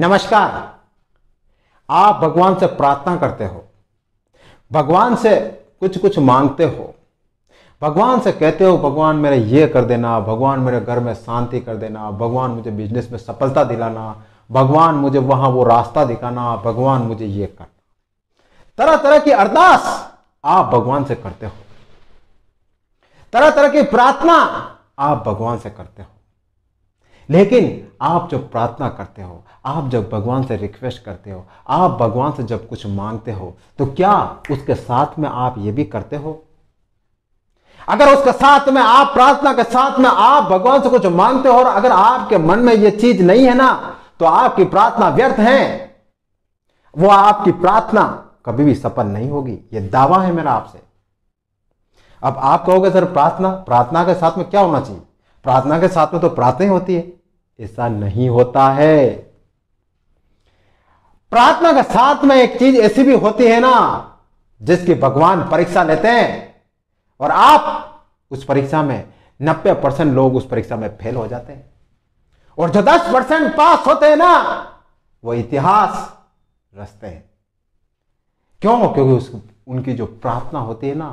नमस्कार आप भगवान से प्रार्थना करते हो भगवान से कुछ कुछ मांगते हो भगवान से कहते हो भगवान मेरे ये कर देना भगवान मेरे घर में शांति कर देना भगवान मुझे बिजनेस में सफलता दिलाना भगवान मुझे वहां वो रास्ता दिखाना भगवान मुझे ये करना तरह तरह की अरदास आप भगवान से करते हो तरह तरह की प्रार्थना आप भगवान से करते हो लेकिन आप जब प्रार्थना करते हो आप जब भगवान से रिक्वेस्ट करते हो आप भगवान से जब कुछ मांगते हो तो क्या उसके साथ में आप ये भी करते हो अगर उसके साथ में आप प्रार्थना के साथ में आप भगवान से कुछ मांगते हो और अगर आपके मन में यह चीज नहीं है ना तो आपकी प्रार्थना व्यर्थ है वो आपकी प्रार्थना कभी भी सफल नहीं होगी ये दावा है मेरा आपसे अब आप कहोगे सर प्रार्थना प्रार्थना के साथ में क्या होना चाहिए प्रार्थना के साथ में तो प्रार्थना ही होती है ऐसा नहीं होता है प्रार्थना के साथ में एक चीज ऐसी भी होती है ना जिसकी भगवान परीक्षा लेते हैं और आप उस परीक्षा में 90 परसेंट लोग उस परीक्षा में फेल हो जाते हैं और जो 10 परसेंट पास होते हैं ना वो इतिहास रचते हैं क्यों क्योंकि उस उनकी जो प्रार्थना होती है ना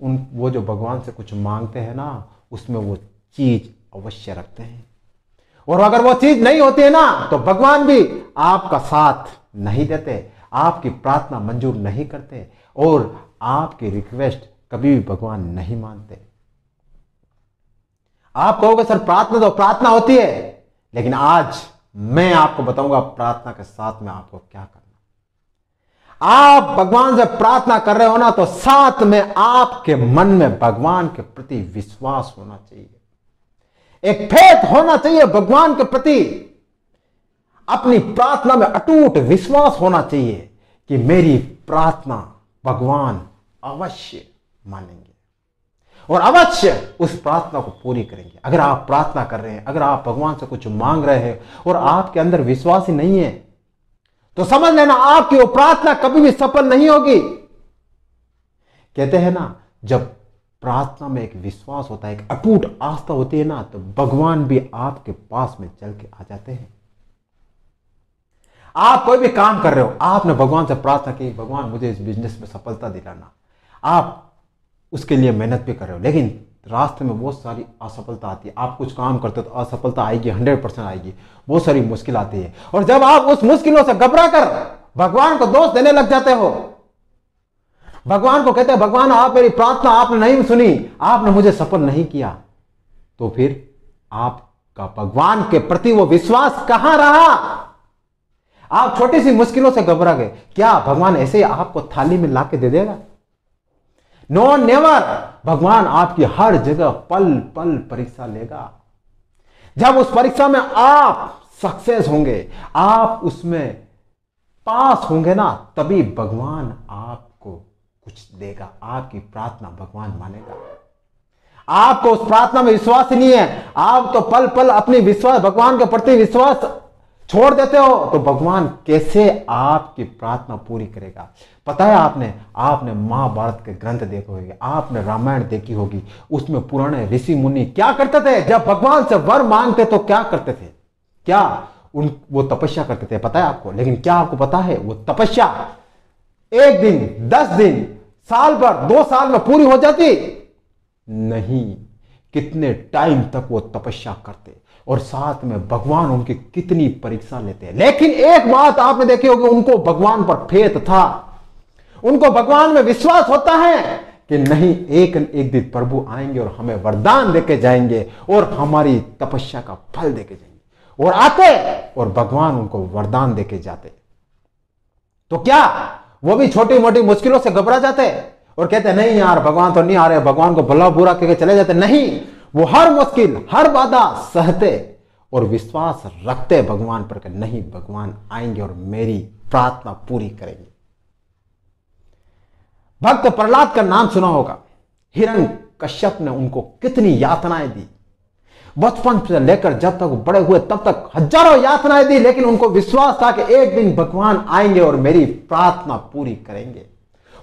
उन वो जो भगवान से कुछ मांगते हैं ना उसमें वो चीज अवश्य रखते हैं और अगर वो चीज नहीं होती है ना तो भगवान भी आपका साथ नहीं देते आपकी प्रार्थना मंजूर नहीं करते और आपकी रिक्वेस्ट कभी भी भगवान नहीं मानते आप कहोगे सर प्रार्थना तो प्रार्थना होती है लेकिन आज मैं आपको बताऊंगा प्रार्थना के साथ में आपको क्या करना आप भगवान से प्रार्थना कर रहे हो ना तो साथ में आपके मन में भगवान के प्रति विश्वास होना चाहिए एक फेत होना चाहिए भगवान के प्रति अपनी प्रार्थना में अटूट विश्वास होना चाहिए कि मेरी प्रार्थना भगवान अवश्य मानेंगे और अवश्य उस प्रार्थना को पूरी करेंगे अगर आप प्रार्थना कर रहे हैं अगर आप भगवान से कुछ मांग रहे हैं और आपके अंदर विश्वास ही नहीं है तो समझ लेना आपकी वो प्रार्थना कभी भी सफल नहीं होगी कहते हैं ना जब प्रार्थना में एक विश्वास होता है एक अटूट आस्था होती है ना तो भगवान भी आपके पास में चल के आ जाते हैं आप कोई भी काम कर रहे हो आपने भगवान से प्रार्थना की भगवान मुझे इस बिजनेस में सफलता दिलाना आप उसके लिए मेहनत भी कर रहे हो लेकिन रास्ते में बहुत सारी असफलता आती है आप कुछ काम करते हो तो असफलता आएगी हंड्रेड परसेंट आएगी बहुत सारी मुश्किल आती है और जब आप उस मुश्किलों से घबरा कर भगवान को दोष देने लग जाते हो भगवान को कहते हैं भगवान आप मेरी प्रार्थना आपने नहीं सुनी आपने मुझे सफल नहीं किया तो फिर आपका भगवान के प्रति वो विश्वास कहां रहा आप छोटी सी मुश्किलों से घबरा गए क्या भगवान ऐसे ही आपको थाली में ला के दे देगा नो नेवर भगवान आपकी हर जगह पल पल परीक्षा लेगा जब उस परीक्षा में आप सक्सेस होंगे आप उसमें पास होंगे ना तभी भगवान आप कुछ देगा आपकी प्रार्थना भगवान मानेगा आपको उस प्रार्थना में विश्वास नहीं है आप तो पल पल अपने विश्वास भगवान के प्रति विश्वास छोड़ देते हो तो भगवान कैसे आपकी प्रार्थना पूरी करेगा पता है आपने आपने महाभारत के ग्रंथ देखे होंगे आपने रामायण देखी होगी उसमें पुराने ऋषि मुनि क्या करते थे जब भगवान से वर मांगते तो क्या करते थे क्या उन वो तपस्या करते थे पता है आपको लेकिन क्या आपको पता है वो तपस्या एक दिन दस दिन साल भर दो साल में पूरी हो जाती नहीं कितने टाइम तक वो तपस्या करते और साथ में भगवान उनकी कितनी परीक्षा लेते हैं लेकिन एक बात आपने देखी होगी उनको भगवान पर फेत था उनको भगवान में विश्वास होता है कि नहीं एक न एक दिन प्रभु आएंगे और हमें वरदान देके जाएंगे और हमारी तपस्या का फल देके जाएंगे और आते और भगवान उनको वरदान देके जाते तो क्या वो भी छोटी मोटी मुश्किलों से घबरा जाते हैं और कहते नहीं यार भगवान तो नहीं आ रहे भगवान को भला बुरा कहकर चले जाते नहीं वो हर मुश्किल हर बाधा सहते और विश्वास रखते भगवान पर कि नहीं भगवान आएंगे और मेरी प्रार्थना पूरी करेंगे भक्त प्रहलाद का नाम सुना होगा हिरण कश्यप ने उनको कितनी यातनाएं दी बचपन से लेकर जब तक बड़े हुए तब तक हजारों यातनाएं दी लेकिन उनको विश्वास था कि एक दिन भगवान आएंगे और मेरी प्रार्थना पूरी करेंगे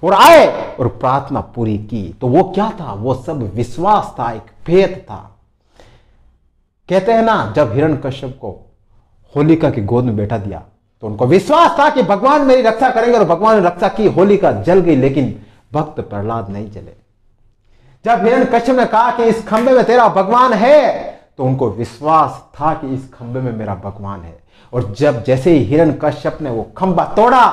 और आए और प्रार्थना पूरी की तो वो क्या था वो सब विश्वास था एक भेद था कहते हैं ना जब हिरण कश्यप को होलिका की गोद में बैठा दिया तो उनको विश्वास था कि भगवान मेरी रक्षा करेंगे और भगवान ने रक्षा की होलिका जल गई लेकिन भक्त प्रहलाद नहीं जले जब हिरण कश्यप ने कहा कि इस खंबे में तेरा भगवान है तो उनको विश्वास था कि इस खंबे में मेरा भगवान है और जब जैसे ही हिरण कश्यप ने वो खंबा तोड़ा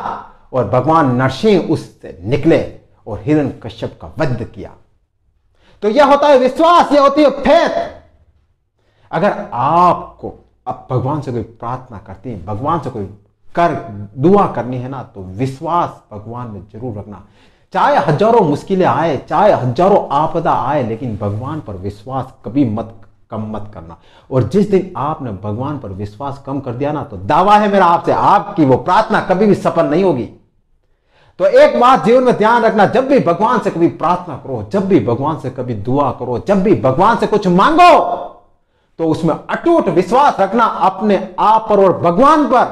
और भगवान नरसिंह उससे निकले और हिरण कश्यप का वध किया तो यह होता है विश्वास यह होती है फेत अगर आपको अब भगवान से कोई प्रार्थना करते हैं भगवान से कोई कर दुआ करनी है ना तो विश्वास भगवान में जरूर रखना चाहे हजारों मुश्किलें आए चाहे हजारों आपदा आए लेकिन भगवान पर विश्वास कभी मत कम मत करना और जिस दिन आपने भगवान पर विश्वास कम कर दिया ना तो दावा है मेरा आपसे आपकी वो प्रार्थना कभी भी सफल नहीं होगी तो एक बात जीवन में ध्यान रखना जब भी भगवान से कभी प्रार्थना करो जब भी भगवान से कभी दुआ करो जब भी भगवान से कुछ मांगो तो उसमें अटूट विश्वास रखना अपने आप पर और भगवान पर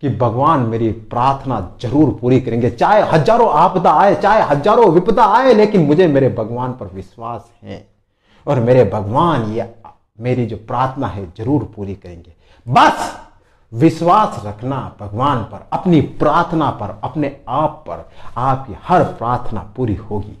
कि भगवान मेरी प्रार्थना जरूर पूरी करेंगे चाहे हजारों आपदा आए चाहे हजारों विपदा आए लेकिन मुझे मेरे भगवान पर विश्वास है और मेरे भगवान ये मेरी जो प्रार्थना है जरूर पूरी करेंगे बस विश्वास रखना भगवान पर अपनी प्रार्थना पर अपने आप पर आपकी हर प्रार्थना पूरी होगी